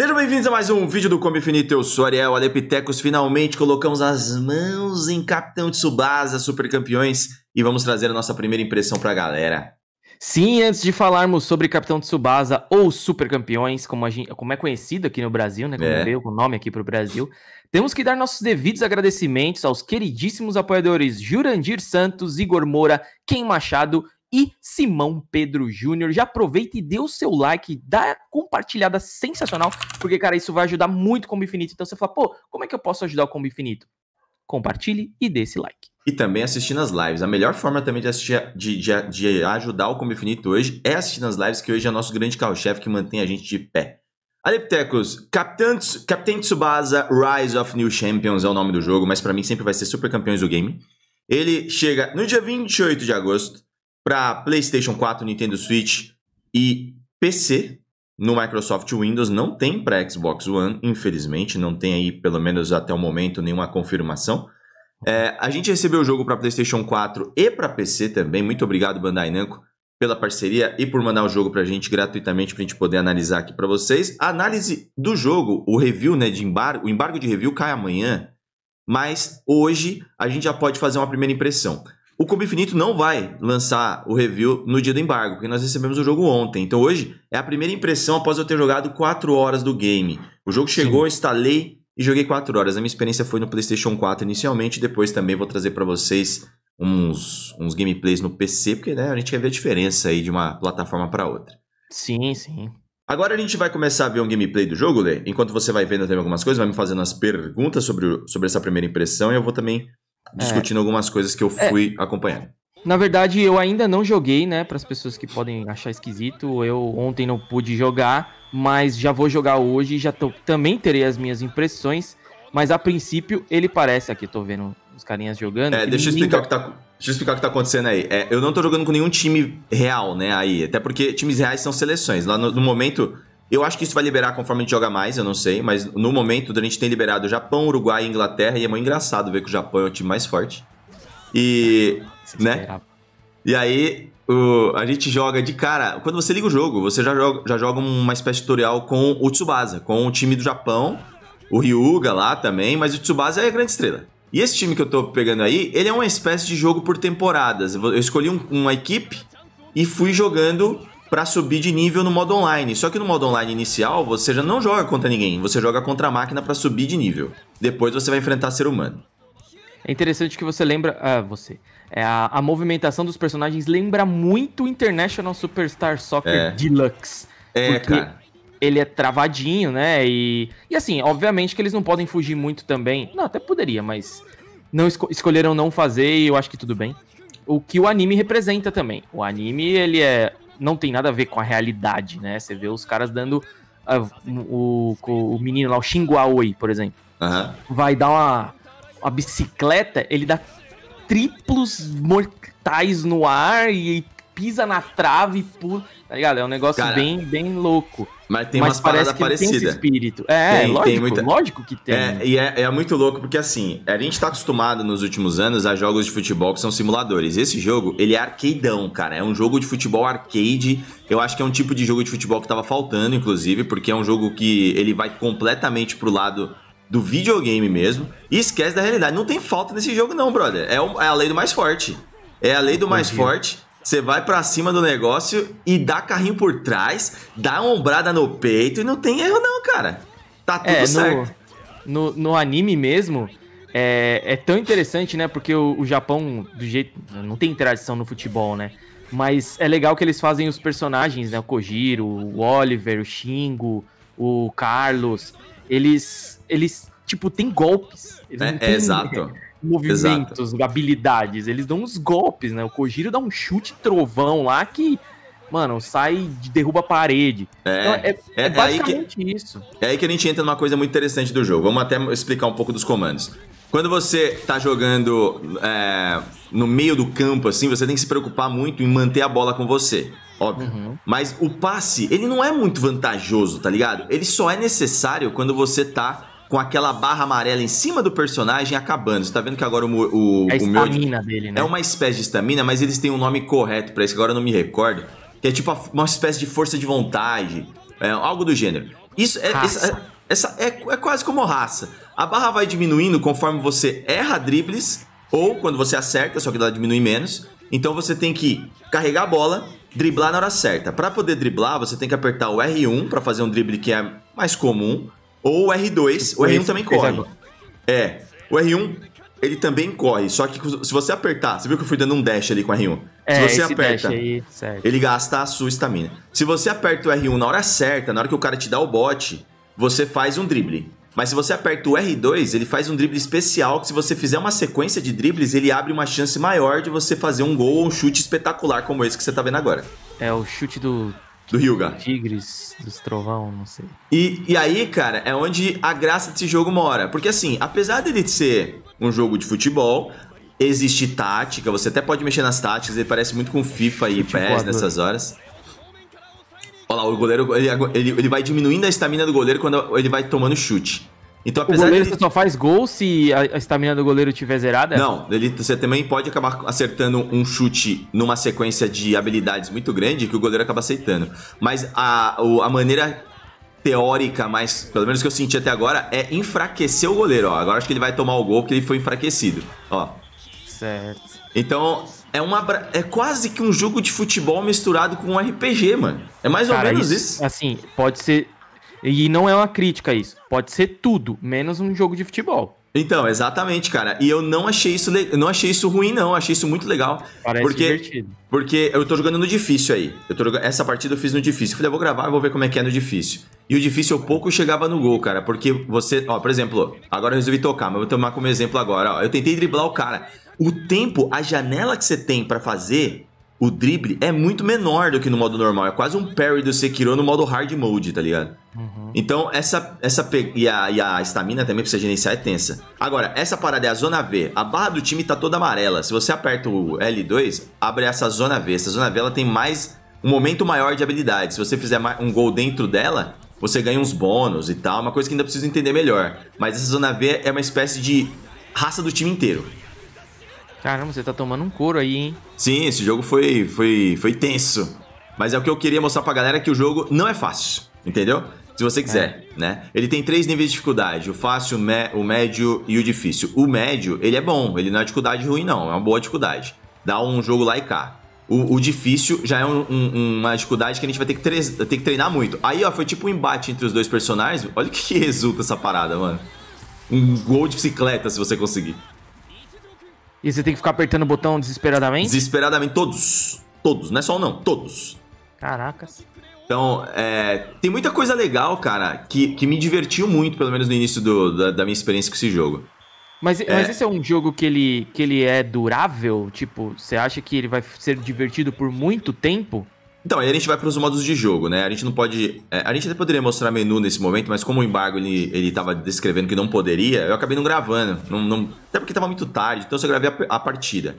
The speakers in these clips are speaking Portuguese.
Sejam bem-vindos a mais um vídeo do Combo Infinito, eu sou Ariel Adeptecos, finalmente colocamos as mãos em Capitão Tsubasa, Super Campeões, e vamos trazer a nossa primeira impressão pra galera. Sim, antes de falarmos sobre Capitão Tsubasa ou Super Campeões, como, gente, como é conhecido aqui no Brasil, né? Como é. veio o nome aqui para o Brasil, temos que dar nossos devidos agradecimentos aos queridíssimos apoiadores Jurandir Santos, Igor Moura, Ken Machado e Simão Pedro Júnior. Já aproveita e dê o seu like, dá compartilhada sensacional, porque, cara, isso vai ajudar muito o Combo Infinito. Então você fala, pô, como é que eu posso ajudar o Combo Infinito? Compartilhe e dê esse like. E também assistindo as lives. A melhor forma também de, assistir, de, de, de ajudar o Combo Infinito hoje é assistindo as lives, que hoje é nosso grande carro-chefe que mantém a gente de pé. Adeptecos, Capitão, Capitão Tsubasa Rise of New Champions é o nome do jogo, mas para mim sempre vai ser Super Campeões do Game. Ele chega no dia 28 de agosto, para PlayStation 4, Nintendo Switch e PC no Microsoft Windows. Não tem para Xbox One, infelizmente, não tem aí, pelo menos até o momento, nenhuma confirmação. É, a gente recebeu o jogo para PlayStation 4 e para PC também. Muito obrigado, Bandai Namco, pela parceria e por mandar o jogo para a gente gratuitamente para a gente poder analisar aqui para vocês. A análise do jogo, o review, né, de embargo, o embargo de review cai amanhã, mas hoje a gente já pode fazer uma primeira impressão. O Combo Infinito não vai lançar o review no dia do embargo, porque nós recebemos o jogo ontem. Então hoje é a primeira impressão após eu ter jogado 4 horas do game. O jogo chegou, Sim. instalei e joguei 4 horas. A minha experiência foi no PlayStation 4 inicialmente, depois também vou trazer para vocês uns, uns gameplays no PC, porque né, a gente quer ver a diferença aí de uma plataforma para outra. Sim, sim. Agora a gente vai começar a ver um gameplay do jogo, Lê. Enquanto você vai vendo também algumas coisas, vai me fazendo as perguntas sobre, sobre essa primeira impressão e eu vou também é. discutindo é. algumas coisas que eu é. fui é. acompanhando. Na verdade, eu ainda não joguei, né? Para as pessoas que podem achar esquisito, eu ontem não pude jogar, mas já vou jogar hoje, já tô, também terei as minhas impressões. Mas a princípio, ele parece aqui, tô vendo os carinhas jogando. É, deixa eu explicar o que tá Deixa eu explicar o que tá acontecendo aí. É, eu não tô jogando com nenhum time real, né, aí. Até porque times reais são seleções. Lá no, no momento, eu acho que isso vai liberar conforme a gente joga mais, eu não sei, mas no momento a gente tem liberado Japão, Uruguai e Inglaterra, e é muito engraçado ver que o Japão é o time mais forte. E. Você né? Esperava. E aí, o, a gente joga de cara. Quando você liga o jogo, você já joga, já joga uma espécie de tutorial com o Tsubasa, com o time do Japão, o Ryuga lá também, mas o Tsubasa é a grande estrela. E esse time que eu tô pegando aí, ele é uma espécie de jogo por temporadas. Eu escolhi um, uma equipe e fui jogando para subir de nível no modo online. Só que no modo online inicial, você já não joga contra ninguém, você joga contra a máquina para subir de nível. Depois você vai enfrentar ser humano. É interessante que você lembra. Ah, você. É, a, a movimentação dos personagens lembra muito International Superstar Soccer é. Deluxe. É, cara. Ele é travadinho, né? E, e assim, obviamente que eles não podem fugir muito também. Não, até poderia, mas não esco escolheram não fazer e eu acho que tudo bem. O que o anime representa também. O anime, ele é não tem nada a ver com a realidade, né? Você vê os caras dando. Ah, o, o, menino lá, o Xinguaoi, por exemplo. Uhum. Vai dar uma, uma bicicleta, ele dá triplos mortais no ar e pisa na trave, pula, tá ligado? É um negócio Cara, bem, bem louco. Mas tem mas umas parece que tem esse espírito. É, tem, lógico, tem muita... lógico que tem. É, e é, é, muito louco porque assim, a gente tá acostumado nos últimos anos a jogos de futebol que são simuladores. Esse jogo, ele é arcadeão, cara. É um jogo de futebol arcade. Eu acho que é um tipo de jogo de futebol que tava faltando, inclusive, porque é um jogo que ele vai completamente pro lado do videogame mesmo e esquece da realidade. Não tem falta nesse jogo não, brother. É, o, é a lei do mais forte. É a lei do mais forte. Você vai para cima do negócio e dá carrinho por trás, dá ombrada no peito e não tem erro não, cara. Tá tudo é, certo. No, no, no anime mesmo, é, é, tão interessante, né? Porque o, o, Japão, do jeito. Não tem tradição no futebol, né? Mas é legal que eles fazem os personagens, né? O Kojiro, o Oliver, o Shingo, o Carlos. Eles. Eles, tipo, tem golpes. Eles é, é exato. movimentos, Exato. habilidades. Eles dão uns golpes, né? O Kojiro dá um chute trovão lá que, mano, sai derruba a parede. É, então, é, é, é, é basicamente que, isso. É aí que a gente entra numa coisa muito interessante do jogo. Vamos até explicar um pouco dos comandos. Quando você tá jogando é, no meio do campo, assim, você tem que se preocupar muito em manter a bola com você. Óbvio. Uhum. Mas o passe, ele não é muito vantajoso, tá ligado? Ele só é necessário quando você tá com aquela barra amarela em cima do personagem acabando. Você tá vendo que agora o, o, é a o meu. Dele, né? É uma espécie de estamina, mas eles têm um nome correto para isso, agora eu não me recordo. Que é tipo uma espécie de força de vontade. É, algo do gênero. Isso é, essa, essa, é, é quase como raça. A barra vai diminuindo conforme você erra dribles ou quando você acerta, só que ela diminui menos. Então você tem que carregar a bola, driblar na hora certa. Para poder driblar, você tem que apertar o R1 para fazer um drible que é mais comum, ou o R2, o, o R1 também corre. É, o R1 ele também corre, só que se você apertar, você viu que eu fui dando um dash ali com o R1? É, se você aperta, aí, ele gasta a sua estamina. Se você aperta o R1 na hora certa, na hora que o cara te dá o bote, você faz um drible. Mas se você aperta o R2, ele faz um drible especial que se você fizer uma sequência de dribles, ele abre uma chance maior de você fazer um gol ou um chute espetacular como esse que você tá vendo agora. É o chute do do Ryuga. Tigres, dos Trovão, não sei. E, e aí, cara, é onde a graça desse jogo mora. Porque assim, apesar dele ser um jogo de futebol, existe tática, você até pode mexer nas táticas, ele parece muito com FIFA e PS tipo PES nessas horas. Olha lá, o goleiro, ele, ele, ele vai diminuindo a estamina do goleiro quando ele vai tomando chute. Então, apesar o goleiro de ele... só faz gol se a estamina do goleiro tiver zerada? Não, ele, você também pode acabar acertando um chute numa sequência de habilidades muito grande que o goleiro acaba aceitando. Mas a, a maneira teórica, mas pelo menos que eu senti até agora, é enfraquecer o goleiro. Ó. Agora acho que ele vai tomar o gol porque ele foi enfraquecido. Ó. Certo. Então, é, uma, é quase que um jogo de futebol misturado com um RPG, mano. É mais Cara, ou menos isso, isso. Assim, pode ser e não é uma crítica isso. Pode ser tudo, menos um jogo de futebol. Então, exatamente, cara. E eu não achei isso, le... não achei isso ruim, não. Eu achei isso muito legal. Parece porque, divertido. Porque eu tô jogando no difícil aí. Eu tô... Essa partida eu fiz no difícil. Eu falei, eu ah, vou gravar, vou ver como é que é no difícil. E o difícil eu pouco chegava no gol, cara. Porque você, ó, por exemplo, agora eu resolvi tocar, mas eu vou tomar como exemplo agora. Ó, eu tentei driblar o cara. O tempo, a janela que você tem para fazer o drible é muito menor do que no modo normal. É quase um parry do Sekiro no modo hard mode, tá ligado? Uhum. Então, essa. essa e a estamina também precisa você gerenciar é tensa. Agora, essa parada é a zona V. A barra do time tá toda amarela. Se você aperta o L2, abre essa zona V. Essa zona V ela tem mais. Um momento maior de habilidade. Se você fizer um gol dentro dela, você ganha uns bônus e tal. Uma coisa que ainda preciso entender melhor. Mas essa zona V é uma espécie de raça do time inteiro. Caramba, você tá tomando um couro aí, hein? Sim, esse jogo foi, foi, foi tenso. Mas é o que eu queria mostrar pra galera que o jogo não é fácil, entendeu? Se você quiser, é. né? Ele tem três níveis de dificuldade: o fácil, o médio e o difícil. O médio, ele é bom, ele não é dificuldade ruim, não, é uma boa dificuldade. Dá um jogo lá e cá. O, o difícil já é um, um, uma dificuldade que a gente vai ter que, ter que treinar muito. Aí, ó, foi tipo um embate entre os dois personagens. Olha o que resulta essa parada, mano. Um gol de bicicleta, se você conseguir. E você tem que ficar apertando o botão desesperadamente? Desesperadamente, todos. Todos, não é só um não, todos. Caracas. Então, é, tem muita coisa legal, cara, que, que me divertiu muito, pelo menos no início do, da, da minha experiência com esse jogo. Mas, é. mas esse é um jogo que ele, que ele é durável? Tipo, você acha que ele vai ser divertido por muito tempo? Então, aí a gente vai para os modos de jogo, né? A gente não pode. É, a gente até poderia mostrar menu nesse momento, mas como o embargo ele, ele tava descrevendo que não poderia, eu acabei não gravando. Não, não até porque estava muito tarde, então eu só gravei a, a partida.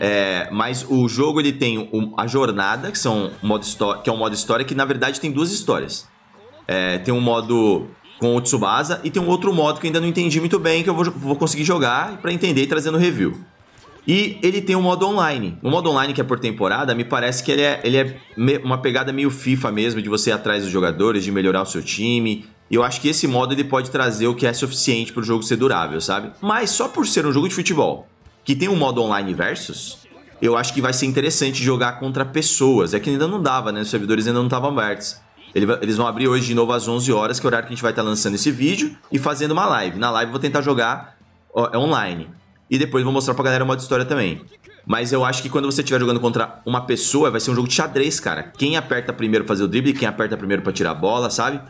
É, mas o jogo ele tem a jornada, que, são modo que é um modo história, que na verdade tem duas histórias. É, tem um modo com o Tsubasa e tem um outro modo que ainda não entendi muito bem, que eu vou, vou conseguir jogar para entender e trazendo review. E ele tem um modo online. O modo online que é por temporada, me parece que ele é, ele é uma pegada meio FIFA mesmo, de você ir atrás dos jogadores, de melhorar o seu time. E eu acho que esse modo ele pode trazer o que é suficiente para o jogo ser durável, sabe? Mas só por ser um jogo de futebol que tem um modo online versus, eu acho que vai ser interessante jogar contra pessoas. É que ainda não dava, né? Os servidores ainda não estavam abertos. Eles vão abrir hoje de novo às 11 horas, que é o horário que a gente vai estar lançando esse vídeo, e fazendo uma live. Na live eu vou tentar jogar é online. E depois vou mostrar pra galera o modo história também. Mas eu acho que quando você estiver jogando contra uma pessoa, vai ser um jogo de xadrez, cara. Quem aperta primeiro pra fazer o drible, quem aperta primeiro para tirar a bola, sabe?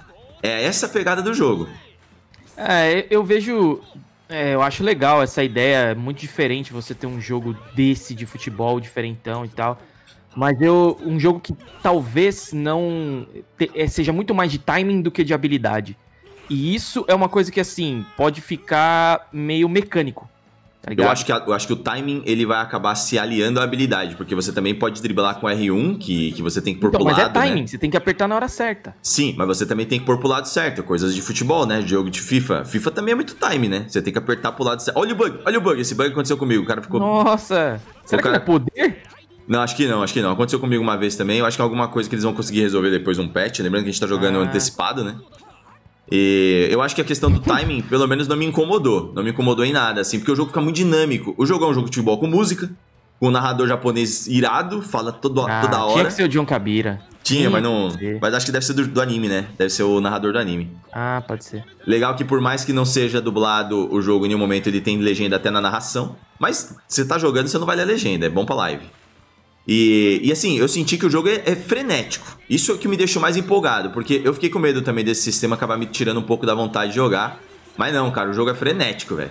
É essa a pegada do jogo. É, eu vejo. É, eu acho legal essa ideia. É muito diferente você ter um jogo desse de futebol, diferentão e tal. Mas eu. Um jogo que talvez não. Te, é, seja muito mais de timing do que de habilidade. E isso é uma coisa que, assim, pode ficar meio mecânico. Tá eu, acho que eu acho que o timing ele vai acabar se aliando à habilidade, porque você também pode driblar com R1, que, que você tem que pôr então, pro mas é lado. Mas é né? timing, né? você tem que apertar na hora certa. Sim, mas você também tem que pôr pro lado certo. Coisas de futebol, né? Jogo de FIFA. FIFA também é muito time, né? Você tem que apertar pro lado certo. Olha o bug, olha o bug. Esse bug aconteceu comigo. O cara ficou. Nossa! Será cara... que não é poder? Não, acho que não, acho que não. Aconteceu comigo uma vez também. Eu acho que é alguma coisa que eles vão conseguir resolver depois um patch. Lembrando que a gente tá jogando ah. antecipado, né? E eu acho que a questão do timing, pelo menos, não me incomodou. Não me incomodou em nada, assim, porque o jogo fica muito dinâmico. O jogo é um jogo de futebol com música, com um narrador japonês irado, fala todo, ah, toda hora. Tinha que ser o John Kabira. Tinha, mas não. Mas acho que deve ser do, do, anime, né? Deve ser o narrador do anime. Ah, pode ser. Legal que por mais que não seja dublado o jogo em nenhum momento, ele tem legenda até na narração. Mas você tá jogando, você não vai ler a legenda, é bom pra live. E, e assim, eu senti que o jogo é, é frenético. Isso é o que me deixou mais empolgado, porque eu fiquei com medo também desse sistema acabar me tirando um pouco da vontade de jogar. Mas não, cara, o jogo é frenético, velho.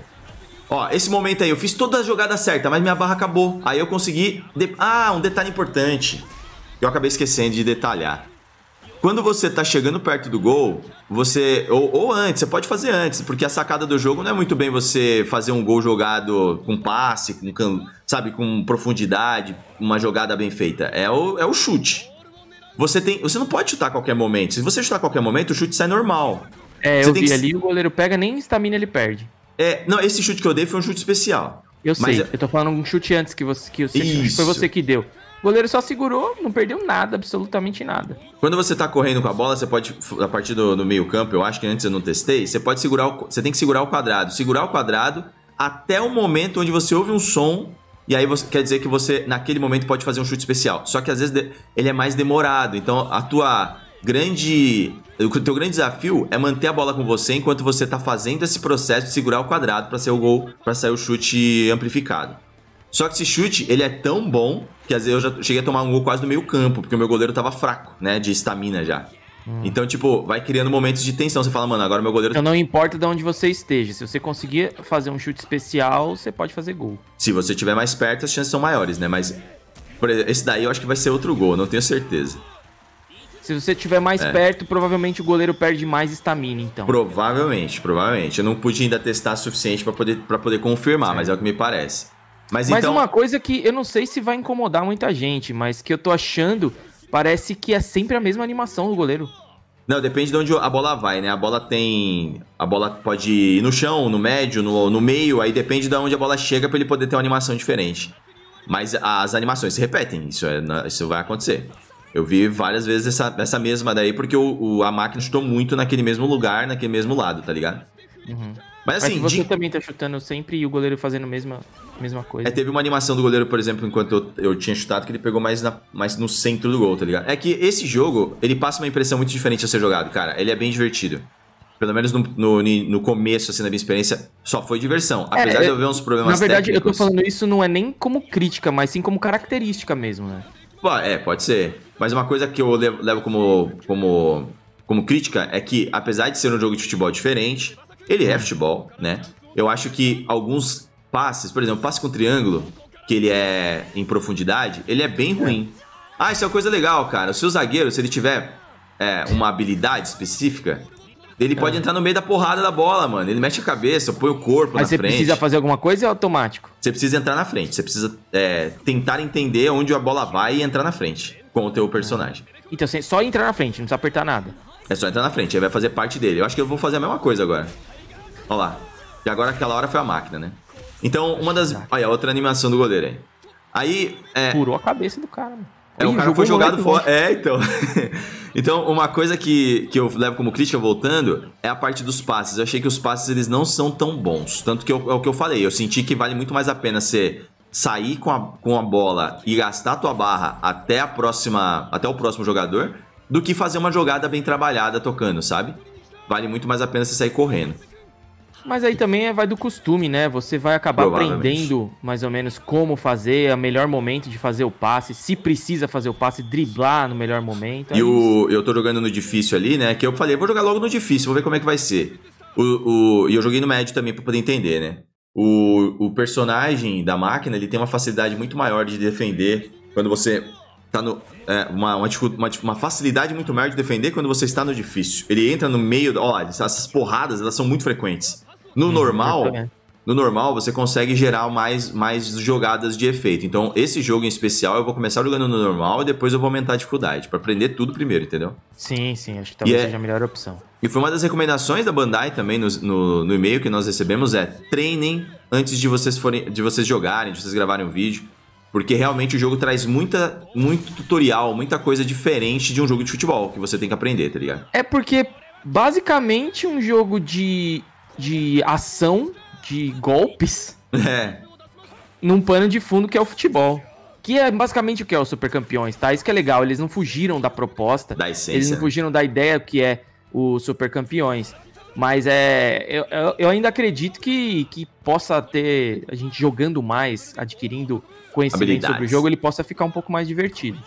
Ó, esse momento aí, eu fiz toda a jogada certa, mas minha barra acabou. Aí eu consegui... De... Ah, um detalhe importante. Eu acabei esquecendo de detalhar. Quando você tá chegando perto do gol, você. Ou, ou, antes, você pode fazer antes, porque a sacada do jogo não é muito bem você fazer um gol jogado com passe, com, sabe, com profundidade, uma jogada bem feita. É o, é o chute. Você, tem, você não pode chutar a qualquer momento. Se você chutar a qualquer momento, o chute sai normal. É, você eu vi que... ali, o goleiro pega, nem estamina ele perde. É, não, esse chute que eu dei foi um chute especial. Eu sei, é eu tô falando um chute antes que você que, você, que foi você que deu. O goleiro só segurou, não perdeu nada, absolutamente nada. Quando você tá correndo com a bola, você pode, a partir do, do meio campo, eu acho que antes eu não testei, você pode segurar, o, você tem que segurar o quadrado. Segurar o quadrado até o momento onde você ouve um som e aí você, quer dizer que você, naquele momento, pode fazer um chute especial. Só que às vezes ele é mais demorado. Então a tua grande. O teu grande desafio é manter a bola com você enquanto você está fazendo esse processo de segurar o quadrado para ser o gol, para sair o chute amplificado. Só que esse chute, ele é tão bom que às vezes eu já cheguei a tomar um gol quase no meio campo, porque o meu goleiro tava fraco, né, de estamina já. Hum. Então, tipo, vai criando momentos de tensão. Você fala, mano, agora meu goleiro. Então, não importa de onde você esteja. Se você conseguir fazer um chute especial, você pode fazer gol. Se você estiver mais perto, as chances são maiores, né? Mas, por exemplo, esse daí eu acho que vai ser outro gol, não tenho certeza. Se você estiver mais é. perto, provavelmente o goleiro perde mais estamina, então. Provavelmente, provavelmente. Eu não pude ainda testar o suficiente para poder, pra poder confirmar, certo. mas é o que me parece. Mas, mas então... uma coisa que eu não sei se vai incomodar muita gente, mas que eu tô achando, parece que é sempre a mesma animação do goleiro. Não, depende de onde a bola vai, né? A bola tem. A bola pode ir no chão, no médio, no, no meio, aí depende de onde a bola chega para ele poder ter uma animação diferente. Mas as animações se repetem, isso, é, isso vai acontecer. Eu vi várias vezes essa, essa mesma daí, porque o, o, a máquina chutou muito naquele mesmo lugar, naquele mesmo lado, tá ligado? Uhum. Mas assim. Mas você de... também tá chutando sempre e o goleiro fazendo a mesma, mesma coisa. É, teve uma animação do goleiro, por exemplo, enquanto eu, eu tinha chutado, que ele pegou mais, na, mais no centro do gol, tá ligado? É que esse jogo, ele passa uma impressão muito diferente a ser jogado, cara. Ele é bem divertido. Pelo menos no, no, no começo, assim, da minha experiência, só foi diversão. É, apesar é, de eu ver uns problemas Na verdade, técnicos, eu tô falando isso não é nem como crítica, mas sim como característica mesmo, né? É, pode ser. Mas uma coisa que eu levo como, como, como crítica é que, apesar de ser um jogo de futebol diferente, ele é futebol, né? Eu acho que alguns passes, por exemplo, passe com triângulo, que ele é em profundidade, ele é bem ruim. É. Ah, isso é uma coisa legal, cara. O seu zagueiro, se ele tiver é, uma habilidade específica, ele pode é. entrar no meio da porrada da bola, mano. Ele mexe a cabeça, põe o corpo na frente. Mas você precisa fazer alguma coisa e é automático? Você precisa entrar na frente. Você precisa é, tentar entender onde a bola vai e entrar na frente com o teu personagem. Então, só entrar na frente, não precisa apertar nada. É só entrar na frente, aí vai fazer parte dele. Eu acho que eu vou fazer a mesma coisa agora. Olha lá. E agora aquela hora foi a máquina, né? Então, uma das. Olha, outra animação do goleiro aí. Aí. É... Furou a cabeça do cara, mano. É, o cara foi jogado fora. Né? É, então. então, uma coisa que, que eu levo como crítica voltando é a parte dos passes. Eu achei que os passes eles não são tão bons. Tanto que eu, é o que eu falei. Eu senti que vale muito mais a pena ser sair com a, com a bola e gastar a tua barra até a próxima. até o próximo jogador, do que fazer uma jogada bem trabalhada tocando, sabe? Vale muito mais a pena você sair correndo. Mas aí também é, vai do costume, né? Você vai acabar aprendendo mais ou menos como fazer, é o melhor momento de fazer o passe, se precisa fazer o passe, driblar no melhor momento. E é o, eu tô jogando no difícil ali, né? Que eu falei, vou jogar logo no difícil, vou ver como é que vai ser. O, o, e eu joguei no médio também pra poder entender, né? O, o personagem da máquina, ele tem uma facilidade muito maior de defender quando você tá no. É, uma, uma, uma, facilidade muito maior de defender quando você está no difícil. Ele entra no meio. Ó, essas porradas elas são muito frequentes. No hum, normal, no normal você consegue gerar mais, mais jogadas de efeito. Então, esse jogo em especial eu vou começar jogando no normal e depois eu vou aumentar a dificuldade para aprender tudo primeiro, entendeu? Sim, sim, acho que talvez é seja a melhor opção. E foi uma das recomendações da Bandai também no, no, no e-mail que nós recebemos é treinem antes de vocês forem de vocês jogarem, de vocês gravarem um vídeo, porque realmente o jogo traz muita muito tutorial, muita coisa diferente de um jogo de futebol que você tem que aprender, tá ligado? É porque basicamente um jogo de de ação, de golpes, é. num pano de fundo que é o futebol. Que é basicamente o que é o Super Campeões, tá? Isso que é legal, eles não fugiram da proposta. Da essência. Eles não fugiram da ideia que é o Super Campeões. Mas é. Eu, eu ainda acredito que, que possa ter. A gente jogando mais, adquirindo conhecimento sobre o jogo, ele possa ficar um pouco mais divertido.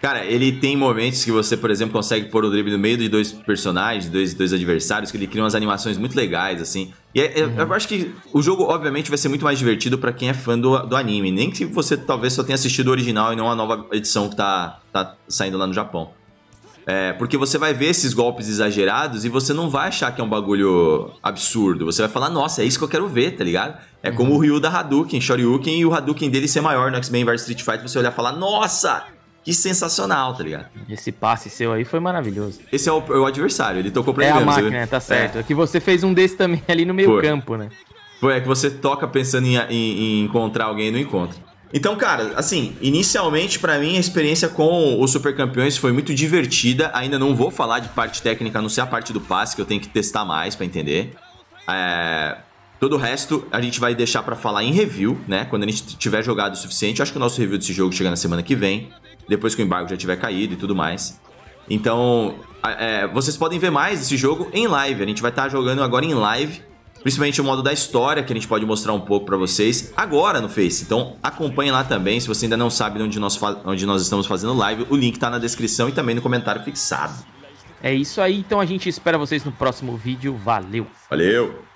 Cara, ele tem momentos que você, por exemplo, consegue pôr o drible no meio de dois personagens, dois, dois adversários, que ele cria umas animações muito legais, assim. E é, uhum. eu acho que o jogo, obviamente, vai ser muito mais divertido para quem é fã do, do anime. Nem que você talvez só tenha assistido o original e não a nova edição que tá, tá saindo lá no Japão. É, porque você vai ver esses golpes exagerados e você não vai achar que é um bagulho absurdo. Você vai falar, nossa, é isso que eu quero ver, tá ligado? É uhum. como o Ryu da Hadouken, Shoryuken, e o Hadouken dele ser maior no X-Men vs Street Fighter. Você olhar e falar, nossa, que sensacional, tá ligado? Esse passe seu aí foi maravilhoso. Esse é o, é o adversário, ele tocou pra é ele. É a mesmo, máquina, tá certo. É. é. que você fez um desse também ali no meio foi. campo, né? Foi, é que você toca pensando em, em, em encontrar alguém e não encontra. Então, cara, assim, inicialmente para mim a experiência com os Super Campeões foi muito divertida. Ainda não vou falar de parte técnica, a não ser a parte do passe que eu tenho que testar mais para entender. É, Todo o resto a gente vai deixar para falar em review, né? Quando a gente tiver jogado o suficiente. acho que o nosso review desse jogo chega na semana que vem, depois que o embargo já tiver caído e tudo mais. Então, é, vocês podem ver mais desse jogo em live. A gente vai estar tá jogando agora em live, principalmente o modo da história, que a gente pode mostrar um pouco para vocês agora no Face. Então, acompanhe lá também. Se você ainda não sabe onde nós, onde nós estamos fazendo live, o link tá na descrição e também no comentário fixado. É isso aí, então a gente espera vocês no próximo vídeo. Valeu! Valeu!